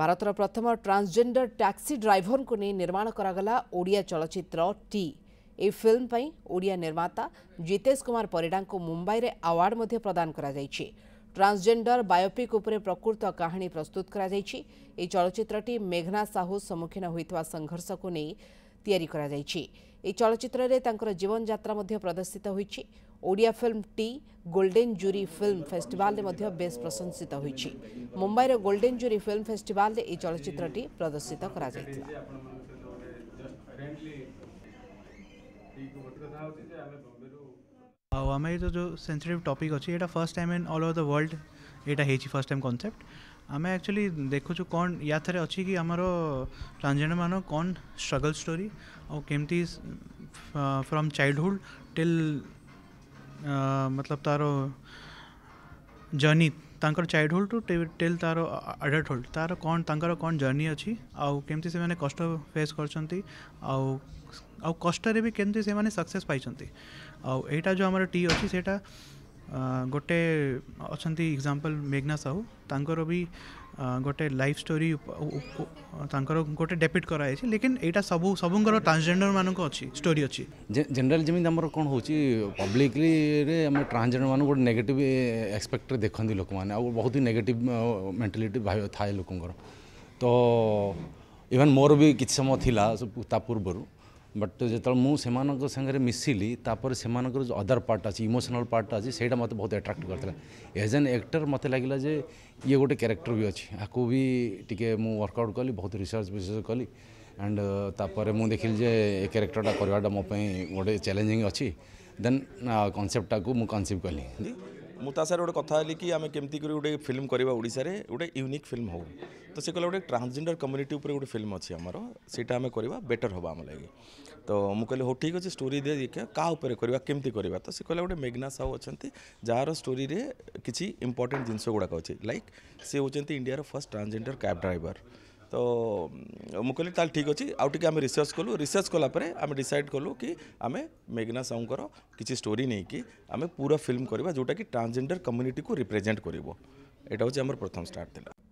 ଭାରତର ପ୍ରଥମ transgender taxi ଡ୍ରାଇଭରଙ୍କୁ ନେଇ ନିର୍ମାଣ କରାଗଲା ଓଡ଼ିଆ ଚଳଚ୍ଚିତ୍ର ଟି ଏହି ଫିଲ୍ମ ପାଇଁ ଓଡ଼ିଆ ନିର୍ମାତା ଜିତେଶ କୁମାର ପରିଡ଼ାଙ୍କୁ ମୁମ୍ବାଇରେ ଆୱାର୍ଡ଼ ମଧ୍ୟ ପ୍ରଦାନ କରାଯାଇଛି ଟ୍ରାନ୍ସଜେଣ୍ଡର ବାୟୋପିକ୍ ଉପରେ ପ୍ରକୃତ କାହାଣୀ ପ୍ରସ୍ତୁତ କରାଯାଇଛି ଏହି ଚଳଚ୍ଚିତ୍ରଟି ମେଘନା ସାହୁ ସମ୍ମୁଖୀନ ହୋଇଥିବା ସଂଘର୍ଷକୁ ନେଇ ତିଆରି କରାଯାଇଛି ଏହି ଚଳଚ୍ଚିତ୍ରରେ ତାଙ୍କର ଜୀବନଯାତ୍ରା ମଧ୍ୟ ପ୍ରଦର୍ଶିତ ହୋଇଛି ओडिया फिल्म टी गोल्डेन जूरी फिल्म फेस्टिवल बे प्रशंसित हो मुंबईर गोल्डेन जूरी फिल्म फेस्टिवल यह चलचित्री प्रदर्शित कर जो सेंसिटिव टॉपिक अच्छे first time in all over the world यहाँ होगी फर्स्ट टाइम कनसेप्ट आम एक्चुअली देखु कौन या थे अच्छी कि आम ट्रांसजेंडर मान कौन स्ट्रगल स्टोरी और कमी फ्रम चाइल्डहुड टिल મતલબ તારો જર્ની ତାଙ୍କର ଚାଇଲ୍ଡହୁଡ଼ ଟୁ ଟିଲ୍ ତାର ଆଡ଼ଲ୍ଟହୁଡ଼ ତାର କ'ଣ ତାଙ୍କର କ'ଣ ଜର୍ଣ୍ଣି ଅଛି ଆଉ କେମିତି ସେମାନେ କଷ୍ଟ ଫେସ୍ କରିଛନ୍ତି ଆଉ ଆଉ କଷ୍ଟରେ ବି କେମିତି ସେମାନେ ସକ୍ସେସ୍ ପାଇଛନ୍ତି ଆଉ ଏଇଟା ଯେଉଁ ଆମର ଟି ଅଛି ସେଇଟା ଗୋଟେ ଅଛନ୍ତି ଏକ୍ଜାମ୍ପଲ୍ ମେଘନା ସାହୁ ତାଙ୍କର ବି ଗୋଟେ ଲାଇଫ୍ ଷ୍ଟୋରୀ ତାଙ୍କର ଗୋଟେ ଡେପିଟ୍ କରାଯାଇଛି ଲେକିନ୍ ଏଇଟା ସବୁ ସବୁଙ୍କର ଟ୍ରାନ୍ସଜେଣ୍ଡର ଅଛି ଷ୍ଟୋରି ଅଛି ଜେନେରାଲ ଯେମିତି ଆମର କ'ଣ ହେଉଛି ପବ୍ଲିକଲିରେ ଆମେ ଟ୍ରାନ୍ସଜେଣ୍ଡର ମାନଙ୍କୁ ଗୋଟେ ନେଗେଟିଭ୍ ଏକ୍ସପେକ୍ଟରେ ଦେଖନ୍ତି ଲୋକମାନେ ଆଉ ବହୁତ ହି ନେଗେଟିଭ୍ ମେଣ୍ଟାଲିଟି ଥାଏ ଲୋକଙ୍କର ତ ଇଭେନ୍ ମୋର ବି କିଛି ସମୟ ଥିଲା ତା ପୂର୍ବରୁ ବଟ୍ ଯେତେବେଳେ ମୁଁ ସେମାନଙ୍କ ସାଙ୍ଗରେ ମିଶିଲି ତାପରେ ସେମାନଙ୍କର ଯେଉଁ ଅଦର ପାର୍ଟ ଅଛି ଇମୋସନାଲ୍ ପାର୍ଟ ଅଛି ସେଇଟା ମୋତେ ବହୁତ ଆଟ୍ରାକ୍ଟ କରିଥିଲା ଏଜ୍ ଆନ୍ ଆକ୍ଟର ମୋତେ ଲାଗିଲା ଯେ ଇଏ ଗୋଟେ କ୍ୟାରେକ୍ଟର ବି ଅଛି ଆକୁ ବି ଟିକେ ମୁଁ ୱାର୍କଆଉଟ୍ କଲି ବହୁତ ରିସର୍ଚ୍ଚ ବିସର୍ଚ୍ଚ କଲି ଆଣ୍ଡ ତାପରେ ମୁଁ ଦେଖିଲି ଯେ ଏ କ୍ୟାରେକ୍ଟରଟା କରିବାଟା ମୋ ପାଇଁ ଗୋଟେ ଚ୍ୟାଲେଞ୍ଜିଂ ଅଛି ଦେନ୍ କନସେପ୍ଟଟାକୁ ମୁଁ କନସିଭ୍ କଲି ମୁଁ ତା ସାଙ୍ଗରେ ଗୋଟେ କଥା ହେଲି କି ଆମେ କେମିତି କରି ଗୋଟେ ଫିଲ୍ମ କରିବା ଓଡ଼ିଶାରେ ଗୋଟେ ୟୁନିକ୍ ଫିଲ୍ମ ହଉ ତ ସେ କହିଲା ଗୋଟେ ଟ୍ରାନ୍ସଜେଣ୍ଡର କମ୍ୟୁନିଟି ଉପରେ ଗୋଟେ ଫିଲ୍ମ ଅଛି ଆମର ସେଇଟା ଆମେ କରିବା ବେଟର୍ ହେବ ଆମ ଲାଗି ତ ମୁଁ କହିଲି ହଉ ଠିକ୍ ଅଛି ଷ୍ଟୋରି ଦିଏ ଦେଖିବା କାହା ଉପରେ କରିବା କେମିତି କରିବା ତ ସେ କହିଲା ଗୋଟେ ମେଘନା ସାହୁ ଅଛନ୍ତି ଯାହାର ଷ୍ଟୋରିରେ କିଛି ଇମ୍ପୋର୍ଟାଣ୍ଟ ଜିନିଷ ଗୁଡ଼ାକ ଅଛି ଲାଇକ୍ ସେ ହେଉଛନ୍ତି ଇଣ୍ଡିଆର ଫାର୍ଷ୍ଟ ଟ୍ରାନ୍ସଜେଣ୍ଡର କ୍ୟାବ୍ ଡ୍ରାଇଭର তো ମୁଁ କହିଲି ତାହେଲେ ଠିକ୍ ଅଛି ଆଉ ଟିକେ ଆମେ ରିସର୍ଚ୍ଚ କଲୁ ରିସର୍ଚ୍ଚ କଲା ପରେ ଆମେ ଡିସାଇଡ଼୍ କଲୁ କି ଆମେ ମେଘନା ସାହୁଙ୍କର କିଛି ଷ୍ଟୋରି ନେଇକି ଆମେ ପୁରା ଫିଲ୍ମ କରିବା ଯେଉଁଟାକି ଟ୍ରାନ୍ସଜେଣ୍ଡର କମ୍ୟୁନିଟିକୁ ରିପ୍ରେଜେଣ୍ଟ କରିବ ଏଇଟା ହେଉଛି ଆମର ପ୍ରଥମ ଷ୍ଟାର୍ଟ ଥିଲା